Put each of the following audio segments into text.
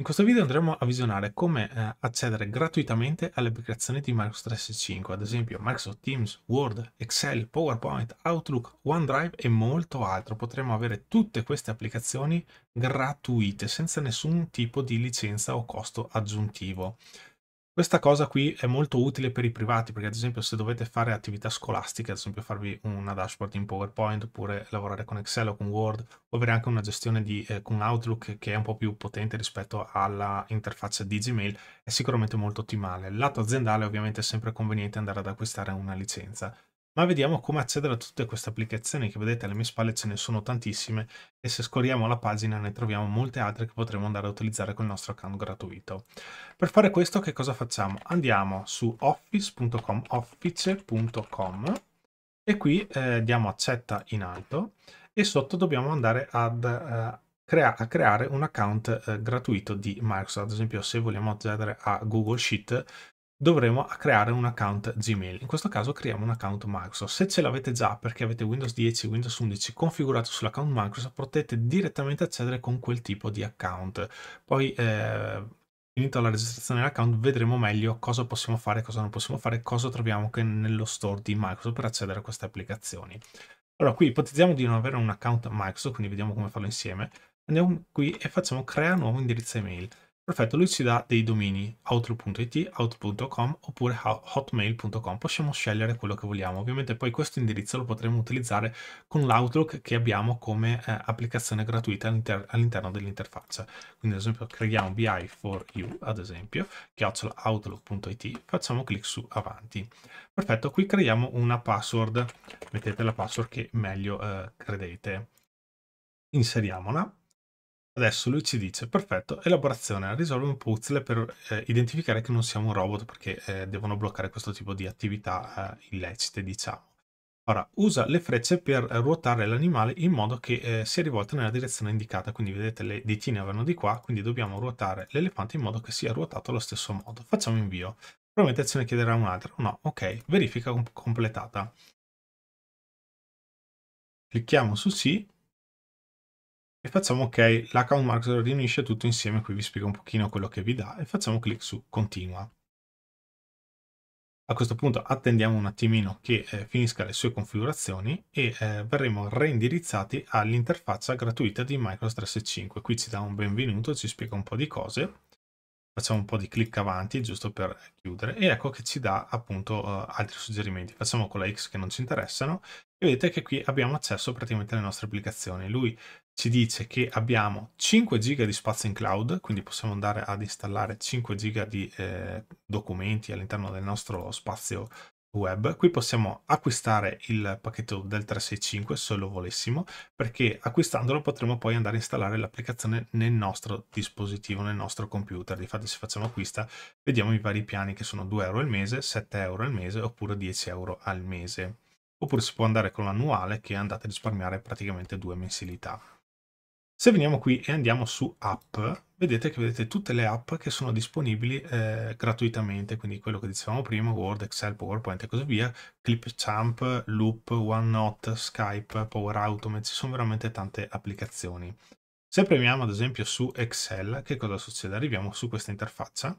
In questo video andremo a visionare come eh, accedere gratuitamente alle applicazioni di Microsoft 365, ad esempio Microsoft Teams, Word, Excel, PowerPoint, Outlook, OneDrive e molto altro. Potremo avere tutte queste applicazioni gratuite senza nessun tipo di licenza o costo aggiuntivo. Questa cosa qui è molto utile per i privati, perché ad esempio se dovete fare attività scolastiche, ad esempio farvi una dashboard in PowerPoint, oppure lavorare con Excel o con Word, o avere anche una gestione di, eh, con Outlook che è un po' più potente rispetto alla interfaccia di Gmail, è sicuramente molto ottimale. Lato aziendale ovviamente è sempre conveniente andare ad acquistare una licenza ma vediamo come accedere a tutte queste applicazioni che vedete alle mie spalle ce ne sono tantissime e se scorriamo la pagina ne troviamo molte altre che potremo andare a utilizzare con il nostro account gratuito. Per fare questo che cosa facciamo? Andiamo su office.com, office.com e qui eh, diamo accetta in alto e sotto dobbiamo andare ad, eh, a creare un account eh, gratuito di Microsoft. Ad esempio se vogliamo accedere a Google Sheet dovremo creare un account Gmail. In questo caso creiamo un account Microsoft. Se ce l'avete già perché avete Windows 10 Windows 11 configurato sull'account Microsoft, potete direttamente accedere con quel tipo di account. Poi eh, finita la registrazione dell'account vedremo meglio cosa possiamo fare, cosa non possiamo fare, cosa troviamo che nello store di Microsoft per accedere a queste applicazioni. Allora qui ipotizziamo di non avere un account Microsoft, quindi vediamo come farlo insieme. Andiamo qui e facciamo crea nuovo indirizzo email. Perfetto, lui ci dà dei domini outlook.it, out.com oppure hotmail.com. Possiamo scegliere quello che vogliamo. Ovviamente poi questo indirizzo lo potremo utilizzare con l'Outlook che abbiamo come eh, applicazione gratuita all'inter- all'interno dell'interfaccia. Quindi ad esempio creiamo BI for you, ad esempio, chiocciolaoutlook.it, facciamo clic su avanti. Perfetto, qui creiamo una password. Mettete la password che meglio eh, credete. Inseriamola Adesso lui ci dice, perfetto, elaborazione, risolve un puzzle per eh, identificare che non siamo un robot perché eh, devono bloccare questo tipo di attività eh, illecite, diciamo. Ora, usa le frecce per ruotare l'animale in modo che eh, sia rivolto nella direzione indicata, quindi vedete le ditine vanno di qua, quindi dobbiamo ruotare l'elefante in modo che sia ruotato allo stesso modo. Facciamo invio. Probabilmente ce ne chiederà un'altra. No, ok, verifica comp completata. Clicchiamo su sì e facciamo ok, l'account marketer riunisce tutto insieme, qui vi spiego un pochino quello che vi dà e facciamo clic su continua. A questo punto attendiamo un attimino che eh, finisca le sue configurazioni e eh, verremo reindirizzati all'interfaccia gratuita di Microsoft 365. Qui ci dà un benvenuto, ci spiega un po' di cose, facciamo un po' di clic avanti giusto per chiudere e ecco che ci dà appunto eh, altri suggerimenti. Facciamo con la X che non ci interessano e vedete che qui abbiamo accesso praticamente alle nostre applicazioni. Lui ci dice che abbiamo 5 giga di spazio in cloud, quindi possiamo andare ad installare 5 giga di eh, documenti all'interno del nostro spazio web. Qui possiamo acquistare il pacchetto del 365 se lo volessimo, perché acquistandolo potremo poi andare a installare l'applicazione nel nostro dispositivo, nel nostro computer. Difatti se facciamo acquista vediamo i vari piani che sono 2 euro al mese, 7 euro al mese oppure 10 euro al mese. Oppure si può andare con l'annuale che andate a risparmiare praticamente due mensilità. Se veniamo qui e andiamo su app, vedete che vedete tutte le app che sono disponibili eh, gratuitamente, quindi quello che dicevamo prima, Word, Excel, PowerPoint e così via, Clipchamp, Loop, OneNote, Skype, Power Automate, ci sono veramente tante applicazioni. Se premiamo ad esempio su Excel, che cosa succede? Arriviamo su questa interfaccia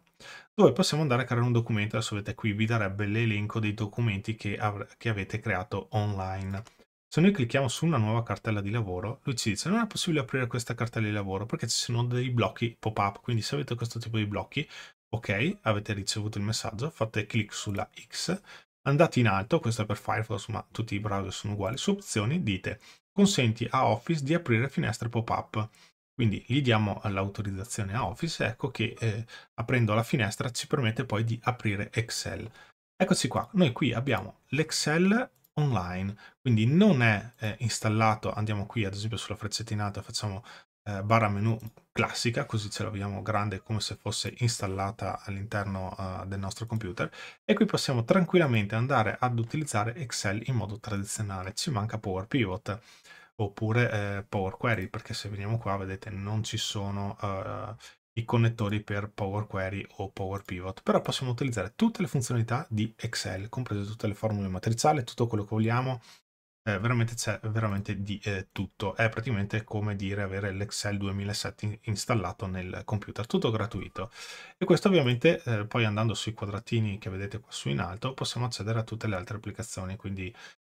dove possiamo andare a creare un documento, adesso vedete qui vi darebbe l'elenco dei documenti che, che avete creato online. Se noi clicchiamo su una nuova cartella di lavoro, lui ci dice non è possibile aprire questa cartella di lavoro perché ci sono dei blocchi pop-up, quindi se avete questo tipo di blocchi, ok, avete ricevuto il messaggio, fate clic sulla X, andate in alto, questo è per Firefox, ma tutti i browser sono uguali, su opzioni dite consenti a Office di aprire finestre pop-up. Quindi gli diamo l'autorizzazione a Office, ecco che eh, aprendo la finestra ci permette poi di aprire Excel. Eccoci qua, noi qui abbiamo l'Excel online, quindi non è eh, installato, andiamo qui ad esempio sulla frecciatinata, facciamo eh, barra menu classica, così ce l'abbiamo grande come se fosse installata all'interno uh, del nostro computer e qui possiamo tranquillamente andare ad utilizzare Excel in modo tradizionale, ci manca Power Pivot oppure eh, Power Query perché se veniamo qua vedete non ci sono uh, i connettori per Power Query o Power Pivot, però possiamo utilizzare tutte le funzionalità di Excel, comprese tutte le formule matriziali, tutto quello che vogliamo, eh, veramente c'è veramente di eh, tutto. È praticamente come dire avere l'Excel 2007 installato nel computer, tutto gratuito. E questo ovviamente eh, poi andando sui quadratini che vedete qua su in alto possiamo accedere a tutte le altre applicazioni, quindi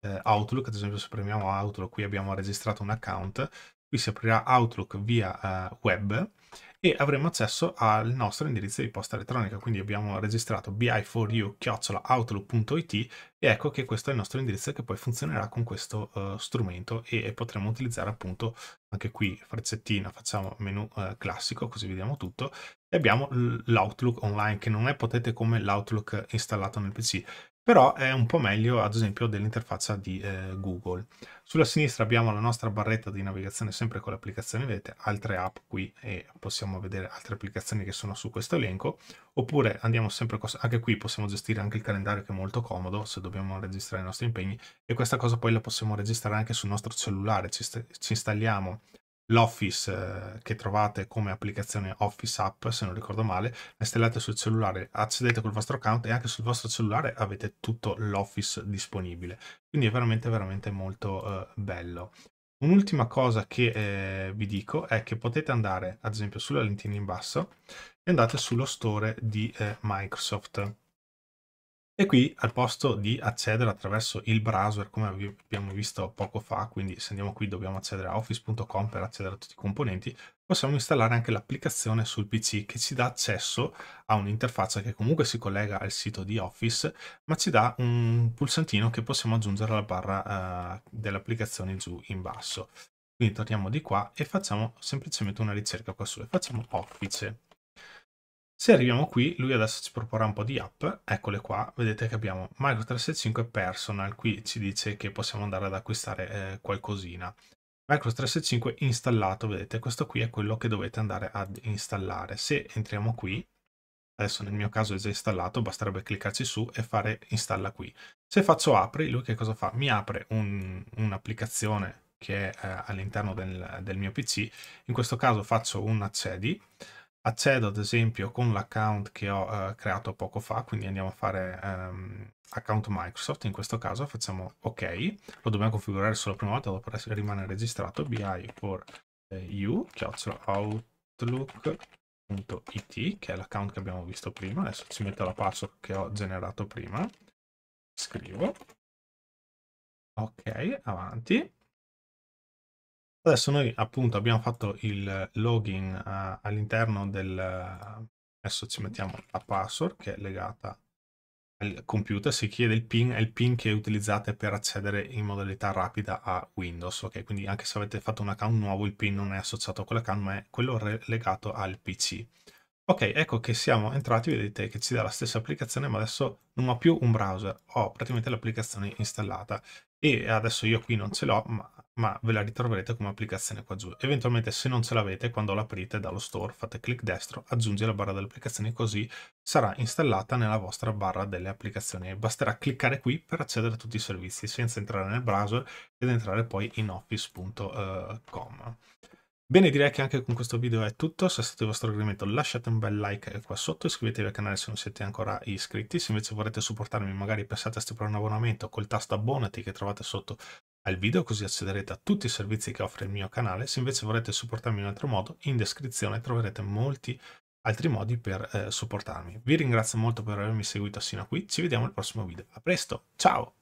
eh, Outlook, ad esempio se premiamo Outlook qui abbiamo registrato un account, Qui si aprirà Outlook via uh, web e avremo accesso al nostro indirizzo di posta elettronica. Quindi abbiamo registrato bi4u-outlook.it e ecco che questo è il nostro indirizzo che poi funzionerà con questo uh, strumento e, e, potremo utilizzare appunto anche qui freccettina, facciamo menu uh, classico così vediamo tutto e abbiamo l'Outlook online che non è potente come l'Outlook installato nel PC però è un po' meglio ad esempio dell'interfaccia di eh, Google. Sulla sinistra abbiamo la nostra barretta di navigazione sempre con le applicazioni, vedete altre app qui e possiamo vedere altre applicazioni che sono su questo elenco, oppure andiamo sempre, anche qui possiamo gestire anche il calendario che è molto comodo se dobbiamo registrare i nostri impegni e questa cosa poi la possiamo registrare anche sul nostro cellulare, ci, ci installiamo l'Office eh, che trovate come applicazione Office App, se non ricordo male, la installate sul cellulare, accedete col vostro account e anche sul vostro cellulare avete tutto l'Office disponibile. Quindi è veramente veramente molto eh, bello. Un'ultima cosa che eh, vi dico è che potete andare ad esempio sulla lentina in basso e andate sullo store di eh, Microsoft e qui al posto di accedere attraverso il browser, come abbiamo visto poco fa, quindi se andiamo qui dobbiamo accedere a office.com per accedere a tutti i componenti, possiamo installare anche l'applicazione sul PC che ci dà accesso a un'interfaccia che comunque si collega al sito di Office, ma ci dà un pulsantino che possiamo aggiungere alla barra eh, dell'applicazione giù in basso. Quindi torniamo di qua e facciamo semplicemente una ricerca qua su e facciamo Office. Se arriviamo qui, lui adesso ci proporrà un po' di app, eccole qua, vedete che abbiamo Micro 365 Personal, qui ci dice che possiamo andare ad acquistare eh, qualcosina. Micro 365 installato, vedete, questo qui è quello che dovete andare ad installare. Se entriamo qui, adesso nel mio caso è già installato, basterebbe cliccarci su e fare installa qui. Se faccio apri, lui che cosa fa? Mi apre un'applicazione un che è eh, all'interno del, del mio PC, in questo caso faccio un accedi, accedo ad esempio con l'account che ho eh, creato poco fa, quindi andiamo a fare ehm, account Microsoft, in questo caso facciamo ok, lo dobbiamo configurare solo la prima volta, dopo rimane registrato, bi for eh, you, outlook.it, che è l'account che abbiamo visto prima, adesso ci metto la password che ho generato prima, scrivo, ok, avanti, Adesso noi appunto abbiamo fatto il login uh, all'interno del... Eh, adesso ci mettiamo la password che è legata al computer, si chiede il PIN, è il PIN che utilizzate per accedere in modalità rapida a Windows, ok? Quindi anche se avete fatto un account nuovo il PIN non è associato a quell'account ma è quello legato al PC. Ok, ecco che siamo entrati, vedete che ci dà la stessa applicazione, ma adesso non ho più un browser, ho praticamente l'applicazione installata. E adesso io qui non ce l'ho, ma ma ve la ritroverete come applicazione qua giù. Eventualmente se non ce l'avete, quando l'aprite dallo store, fate clic destro, aggiungi la barra delle applicazioni, così sarà installata nella vostra barra delle applicazioni. Basterà cliccare qui per accedere a tutti i servizi, senza entrare nel browser ed entrare poi in office.com. Eh, Bene, direi che anche con questo video è tutto. Se è stato il vostro gradimento lasciate un bel like qua sotto, iscrivetevi al canale se non siete ancora iscritti. Se invece vorrete supportarmi, magari pensate a stipulare un abbonamento col tasto abbonati che trovate sotto al video così accederete a tutti i servizi che offre il mio canale, se invece vorrete supportarmi in un altro modo in descrizione troverete molti altri modi per eh, supportarmi. Vi ringrazio molto per avermi seguito fino a qui, ci vediamo al prossimo video, a presto, ciao!